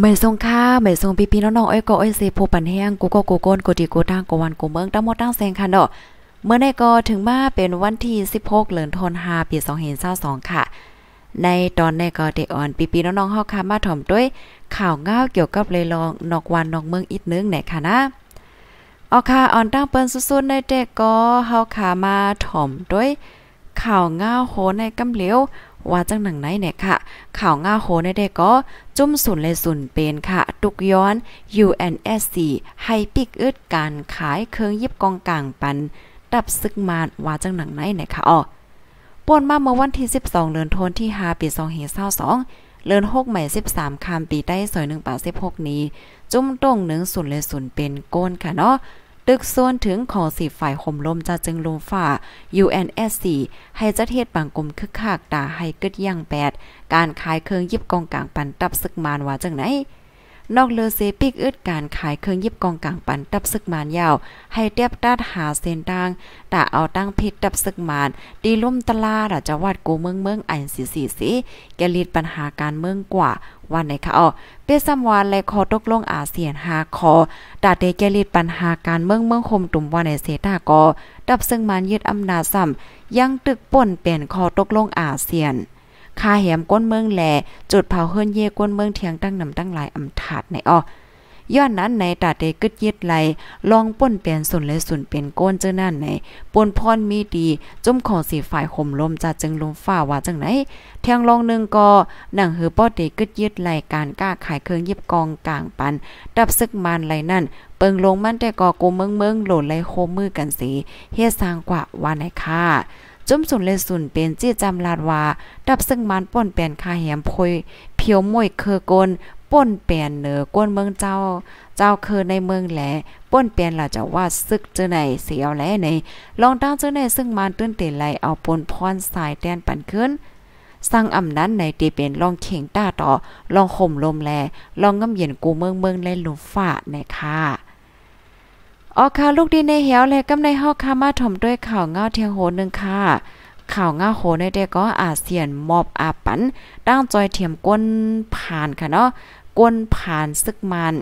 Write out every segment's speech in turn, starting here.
เม์ทรงค่าเม์ทรงพี่พี่น้องๆอ้ยก็อ้ยเซโพปันแห้งกูก็กูโกนกูดีกูตั้งกูวันกูเมืองตั้งหมดตั้งแสงค่ะเนาะ เมื่อในก็ถึงมาเป็นวันที่16เลือนทันฮาเมปี2สองค่ะ ในตอนในก็เดอ่อนปีปีน้องๆ้อาค่ะมาถ่อมด้วย ข่าวง้าวเกี่ยวกับเลยลองนอกวันนอกเมืองอีกนึงไหนค่ะนะเอาค่ะอ่อนตั้งเปิ้นสุดๆในเด็กก็เฮาค่ะมาถ่อมด้วย ข่าวง้าวโหในกำเหลียวว่าจังหนังไหนเนี่ยค่ะ ข่าวง่าโหนได้ก็ จุ้มศูนย์เลยศูนย์เป็นค่ะ ตุกย้อน UNSC ให้ปิกอึดการขายเครื่องยิบกองกลางปัน ดับซึกมานว่าจังหนังไหนเนี่ยค่ะอ๋อป่นมาเมื่อวันที่ 12เดือนธันฮาีสที่5ปี2522เดือนหกใหม่สสิบามคำปีใต้ซอยหงป่าสิบหกนี้ จุ้มตรงนงุนเลยนเป็นโกนค่ะเนาะตึกส่วนถึงขอสีฝ่ายห่มลมจะจึงลมฝ่า UNSC ให้จัดเทศบางกลุ่มคึกคักตาให้กึดยังแปดการขายเครื่องยิบกองกลางปันตับสึกมานว่าจังไหนนอกเลอเซปิกอึดการขายเครื่องยิบกองกลางปันตับซึกมานยาว ให้เตียบตัดหาเส้นทางต่เอาตั้งพิดตับซึกมานตีลุ่มตลาดจังหวัดกูเมืองเมืองอันสีสีสีแกลีดปัญหาการเมืองกว่าวันไหนคะอ๋อเป้ซัมวานและคอตกลงอาเซียนหาคอตาเตแกลีดปัญหาการเมืองเมืองคมตุ่มวันในเซตากอดับซึ่งมันยึดอำนาจซ้ำยังตึกป่นเปลี่ยนคอตกลงอาเซียนคาแหมก้นเมืองแหลจุดเผาเฮือนเย่ก้นเมืองเทียงตั้งนำตั้งหลายอำถาดในอ้อย้อนนั้นในตาเตกึดยึดไหลลองป่นเปลี่ยนสุนและสุนเป็นก้นเจ้านั่นในปนพรมีดีจุ่มของสีฝ่ายห่มลมจาจึงลมฝ่าว่าจังไหนเทียงลองหนึ่งก็หนังหือป้อเตกึดยึดไหลการกล้าขายเครื่องยิบกองกลางปัน ดับซึกมานไหลนั่นเปิงลงมันแต่ก่อกูเมืองเมืองโหลดไหลโคมือกันสีเฮ็ดสร้างกว่าว่าไหนค่ะจุ้มสุนเลสุนเป็นจี้จำลาดว่าดับซึ่งมันป่นเปลนคาแหมพยเพียวมวยเคือกนป่นเปลนเหนือกวนเมืองเจ้า เจ้าคือในเมืองแหลป่นเปลนล่ะจะว่าซึกเจอไหนเสียวแลใน ลองตั้งเจอไหนซึ่งมันตื้นเตไหลเอาปนพรสายแดนปันขึ้นสร้างอำนั้นในตีเป็นลองเข่งต้าต่อ ลองข่มลมแล ลองง่ำเย็นกูเมืองเมืองแลลุมฝ่านค่ะออค่วลูกดีในเหีวเลยกำในฮอกค่ะมาถมด้วยข่าวเงาเทียงโหนึงค่ะข่าวเงาโหในเด็กก็อาเซียนมอบอาปันตั้งจอยเทียมก้นผ่านค่ะเนาะก้นผ่านซึกมัน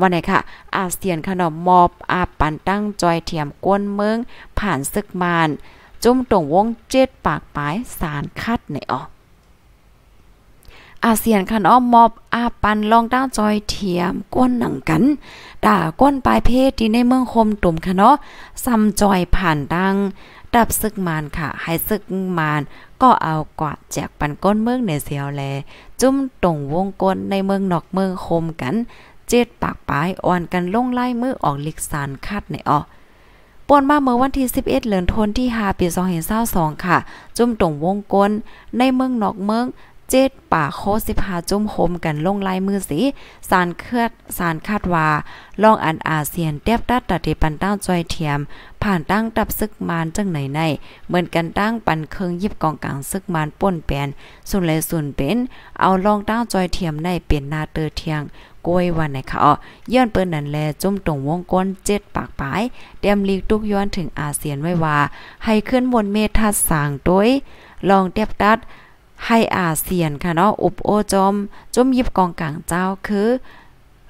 วันไหนค่ะ อาเซียนขนมมอบอาปันตั้งจอยเทียมก้นเมืองผ่านซึกมันจุ้มตรงวงเจ็ดปากปลายสารคัดในออกอาเซียนคันอ้อมมอบ อาปันลองตั้งจอยเทียมก้นหนังกัน ด่าก้นปลายเพศที่ในเมืองคมตุ่มค่ะเนาะซ้ำจอยผ่านดังดับซึกมานค่ะให้ซึกมาน ก็เอากวาดแจกปันก้นเมืองเหนือเสียวแล จุ้มตรงวงกลนในเมืองนอกเมืองคมกัน เจ็ดปากปลายอ่อนกันลงไล่มือออกลิกสารคาดในออปนมาเมื่อวันที่ 11เดือนธันวาคมที่5ปี2522ค่ะ จุ่มตรงวงกลในเมืองนอกเมืองเจ็ดป่าโคสิพาจุ่มโฮมกันลงลายมือสีสารเคลือดสารคาดว่าลองอันอาเซียนเตียบตัดตัดเดปันตั้งจอยเทียม ผ่านตั้งตับซึกมานจังไหนในเหมือนกันตั้งปันเครื่องยิบกองกลางซึกมานป่นแปนส่วนเลยส่วนเป็น เอาลองตั้งจอยเทียมในเปลี่ยนนาเตอเทียงกวยวันไหนคะอ๋อย้อนเปิ้นนั่นแลจุ่มตรงวงก้นเจ็ดปากปลายเตรียมลีกทุกย้อนถึงอาเซียนไว้ว่าให้ขึ้นบนเมทัดสางด้วยลองเตียบตัดให้อาเซียนค่ะเนาะอุบโอจมจุมยิบกองกลางเจ้าคือ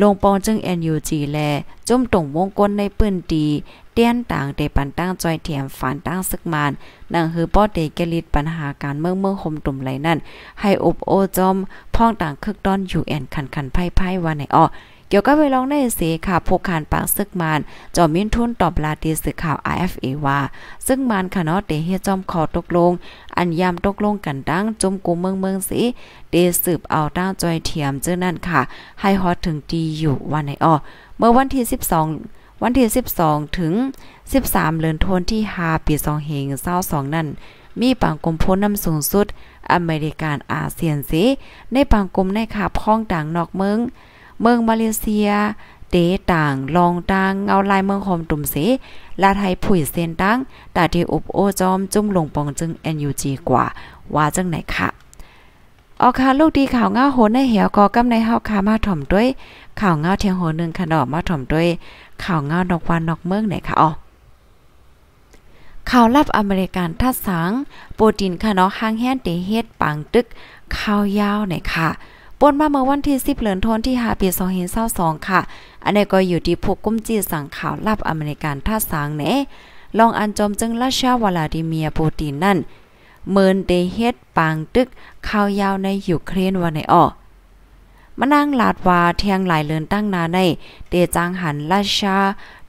ลงปองจึง NUG แลจุมต่งวงกลในปืนดี เตี้ยนต่างเดปันตั้งจอยเถียมฝันตั้งสึกมานนังคือป้อเตเกลิดปัญหาการเมืองเมืองคมตุ่มไหลนั่นให้อบโอจมพ่องต่างคึกดอนยูอ u นคันคันไพ่ไพ่วันไหนอ้อเกี่ยวกับเวลองในเีค่ะ ผูกขานปากซึกมานจอมมินทุนตอบลาตีสื่อข่าว IFA ว่า ซึ่งมานค่ะเนาะเตเฮจอมคอตกลง อันยามตกลงกันตั้งจมกูเมืองเมืองสี เดสืบเอาตั้งจอยเทียมเจ้านั่นค่ะ ให้ฮอถึงดีอยู่วันไหนอ้อเมื่อวันที่12 วันที่12ถึง13เลือนทันที่5ปี2เฮงอ2นั่น มีปังกลมพ้นน้ำสูงสุด อเมริกันอาเซียนสีในปังกลมในขาบข้องต่างนอกเมืองเมืองมาเลเซีย เตต่าง ลองตังเอาลายเมืองหอมตุ่มเสลาไทยผุยเซนตังตาที่อบโอจอมจุ่มลงปองจึง NUG กว่า ว่าจังไหนค่ะออกค่ะลูก ดี ข่าวเงาโหนใน เหี่ยวกอกำในเฮาคามาถ่อม ด้วย ข่าวเงาเทียงโหนึงขนอมาถ่อมด้วย ข่าวเงานอกวันนอกเมืองไหนค่ะอ๋อข่าวลับอเมริกันทัดสังโปรตีนคนอห้างแห้งเตเฮ็ดปังตึกข้าวยาวไหนค่ะป่นมาเมื่อวันที่ 10เดลือนทนที่หาปี2 5 2 2ค่ะ อันนี้ก็อยู่ที่ผู้กุ้มจีสั่งข่าวลับอเมริกันท่าสางเนลองอันจอมจึงราชาวลาดิเมียปูตินนั่น เมินเดเฮ็ดปางตึกข่าวยาวในยูเครนวันในออมานั่งลาดว่าเทียงหลายเลือนตั้งนาใน เตจางหันราชา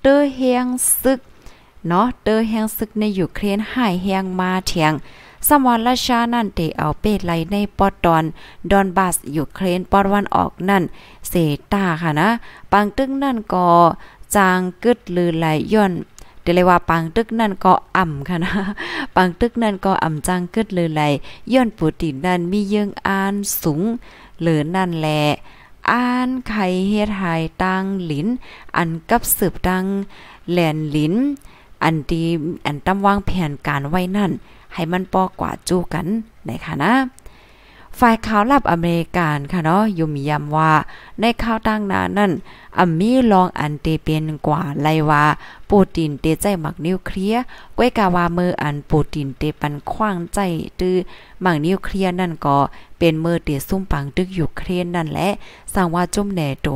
เตอเฮียงซึกเนาะเตอเฮียงซึกในยูเครนหายเฮียงมาเทียงสมรราชา นั่น เตเอาเป็ดไหลในปอดดอน ดอนบาสอยู่เครนปอดวันออกนั่นเซตาค่ะนะ ปังตึกนั่นก็จางกึดลือไหลย่อนเดียกลยว่าปังตึกนั่นก็อ่ำค่ะนะ ปังตึกนั่นก็อ่ำจังกึดลือไหลย่อนปูตินั่นมีเยื่องอานสูงหรือนั่นแหละอ่านไข่เฮ็ดหายตังหลิน อันกับสืบตังแหลนหลินอันดีอันตำวางแผนการไว้นั่นให้มันปอกกว่าจู้กันนะคะนะฝ่ายข่าวลับอเมริกันค่ะเนาะยูมยำว่า ในข่าวตั้งนานั่นอัมมีลองอันเตเป็นกว่าไลว่าโปรตีนเตใจหมักนิวเคลียร์ก้วยกาวามืออันโปรตีนเตปันคว้างใจตื้อหมักนิวเคลียร์นั่นก็เป็นมือเตซุ่มปังตึกอยู่เครนนั่นแหละสั่งว่าจุ่มแหนโต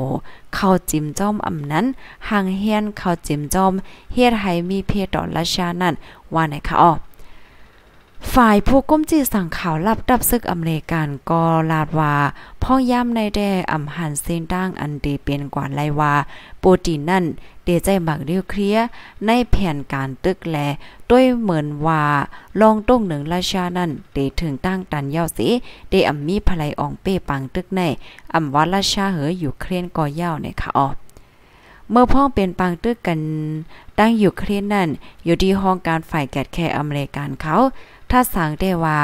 เข้าจิ้มจ้อมอำนั้นห่างเฮียนเข้าจิ้มจ้อม เฮ็ดให้มีเพศต่อราชา นั่นว่าไหนคะอ๋อฝ่ายผู้ก้มจีสั่งข่าวลับดับซึกอเมริกันก็ลาดว่าพ่อย่ำในแด่อ่ำหันเส้นด่างอันดีเป็นกว่าไลว่าโปรตีนนั่นเดใจหมักเรียวเคลีย ในแผนการตึกแลด้วยเหมือนว่าลองต้งหนึ่งราชานั่นเดถึงตั้งตันเยาสิเดอำมีภลัยอองเป้ปังตึกใน อำวัดราชาเหออยู่เครียนก่อเย่าในค่ะออเมื่อพ่องเป็นปังตึกกันตั้งอยู่เครียนนั่น อยู่ที่ห้องการฝ่ายแกดแคร์อเมริกันเขาถ้าสังได้ว่า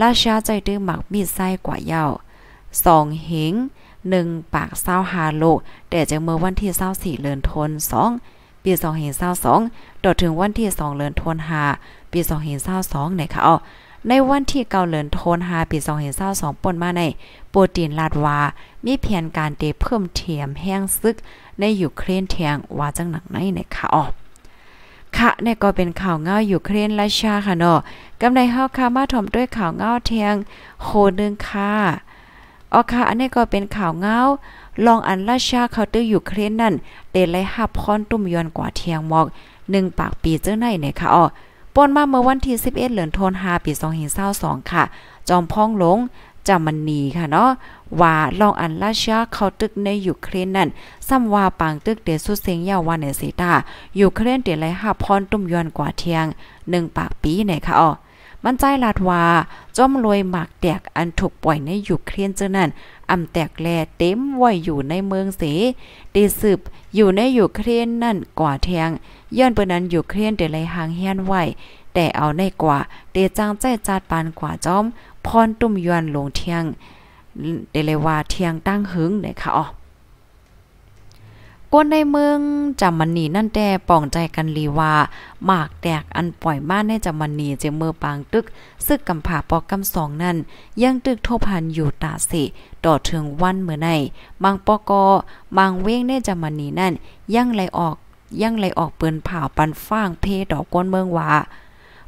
ราชาใจดื้อหมักมีไส้กว่าเย้าสองเหิงหนึ่งปากเศร้าหาโลแต่จะเมื่อวันที่เศร้าสี่เลือนทนสองปีสองเหงเศร้าสองต่อถึงวันที่สองเลือนทนหาปีสองเหงเศร้าสองในอ๋าในวันที่เกาเลือนทนหาปีสองเห็นเศร้าสองปนมาในโปรตีนลาดวามีเพียงการเตเพิ่มเทียมแห้งซึกในอยู่เครนเทียงว่าจังหนักในในข่าค่ะเนี่ยก็เป็นข่าวเงาอยู่เครนราชาค่ะเนาะกำไรเฮาค่ะมาถมด้วยข่าวเงาเทียง โคนึงค่ะอ๋อค่ะ อันนี้ก็เป็นข่าวเงาลองอันราชาเขาตื้อยู่เครนนั่นเตไลหับคอนตุ้มยอนกว่าเทียงหมอกหนึ่งปากปีเจ้าไหนเนี่ยค่ะอ๋อปนมาเมื่อวันที่11เหลือนทนหาปี2022ค่ะ จอมพ้องหลงจามันนีค่ะเนาะว่าลองอันราชาเขาตึกในยูเครนนั่นซ้ำว่าปางตึกเดสุเซงยาววันเนสิตายูเครนเดไลหาพรตุ่มยอนกว่าเทียงหนึ่งปากปีไหนค่ะอ๋อมันใจลาดว่าจอมรวยหมากแตกอันถูกปล่อยในยูเครนเจนั้นอำแตกแลเต็มไว้อยู่ในเมืองเสดีสืบอยู่ในยูเครนนั่นกว่าเทียงย้อนเปิ้นนั้นยูเครนเดไลหางเฮียนไว้แต่เอาในกว่าเดจังใจจัดปานกว่าจอมพรตุ้มยวนลงเที่ยงเดลว่าเที่ยงตั้งหึงเลยค่ะอ๋อก้นในเมืองจามันนีนั่นแต่ป่องใจกันลีว่าหมากแตกอันปล่อยมาในจามันนีเจมือปางตึกซึกกำผาปอกกำสองนั่นยังตึกโทพันอยู่ตาสิ ต่อถึงวันเมื่อในบางปอกอบางเว้งในจามันนีนั่นยังไหลออกยังไหลออกเปืนผ่าปันฟ้างเพดอกก้นเมืองว่า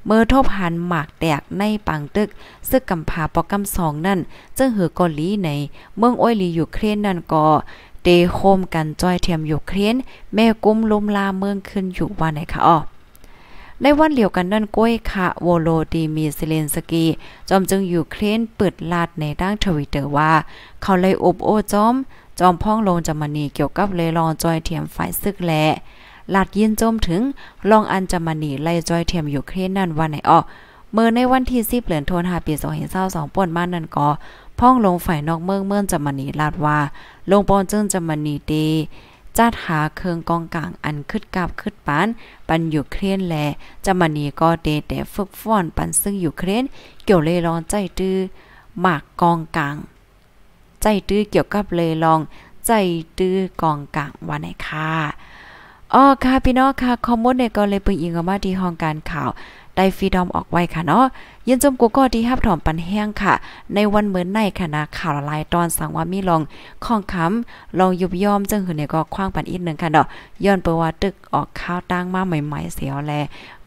เมื่อทบหันหมากแตกในปังตึก ซึกกำพาปอกกำสองนั่น จึงหือกอลีในเมืองอ้อยลีอยู่เครนนั่นก็เตโคมกันจอยเทียมอยู่เครนแม่กุ้มลมลาเมืองขึ้นอยู่ว่าไหนคะอ๋อในวันเหลียวกันนั่นก้อยคะโวโลดีมีเซเลนสกีจอมจึงอยู่เครนเปิดลาดในด้านทวิตเตอร์ว่า เขาเลยอบโอจอม จอมพ้องลงจามนีเกี่ยวกับเลยลองจอยเทียมฝ่ายซึกแหละลาดยินโจมถึงลองอันจามานีไล่จอยเทียมยูเครนนั่นวันไหนอ้อเมื่อในวันที่10เหลือนโทนหาปี2022ป่นมานั่นก็พ่องลงฝ่ายนอกเมืองเมืองจามานีลาดว่า ลงปอนจึงจามานีดีจัดหาเครื่องกองกลางอันคึดกับคึดปาน ปันอยู่เครนแลจามานีก็เดแต่ฝึกฟ้อนปันซึ่งอยู่เครนเกี่ยวเลยรองใจตื้อหมากกองกลางใจตื้อเกี่ยวกับเลยลองใจตื้อกองกลางวันไหนค่ะอ๋อค่ะพี่น้องค่ะ คอมมอนเนี่ย ก็เลยเปอิงออกมาที่ห้องการข่าวได้ฟรีดอมออกไว้ค่ะเนาะยินจมกูก็ดีคฮับถอมปันแห้งค่ะ ในวันเหมือนในคณะข่าวละลายตอนสังว่ามีลองของค้ำลองยุบย่อมจึงหือเนี่ยก็คว้างปันอีกนึงค่ะเนาะย้อนเปว่าตึกออกข้าวตั้งมาใหม่ๆเสียวแล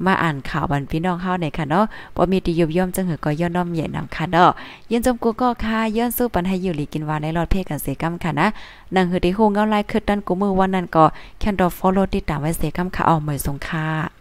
มาอ่านข่าวบันพี่น้องเฮาในค่ะเนาะบ่มีที่ยุบย่อมจึงหือก็ย้อนน้อมใหญ่นำค่ะเนาะยินจมกูก็ค่ะย้อนสู้ปันให้อยู่หลีกินวาในรอดเพศกันเสกำค่ะนะน่งหือที่ฮงเงาลายคึดด้านกูมือวันนั้นก็แคนดอฟอลโลติดตามไว้เสกำค่ะเอาใหม่สงค่ะ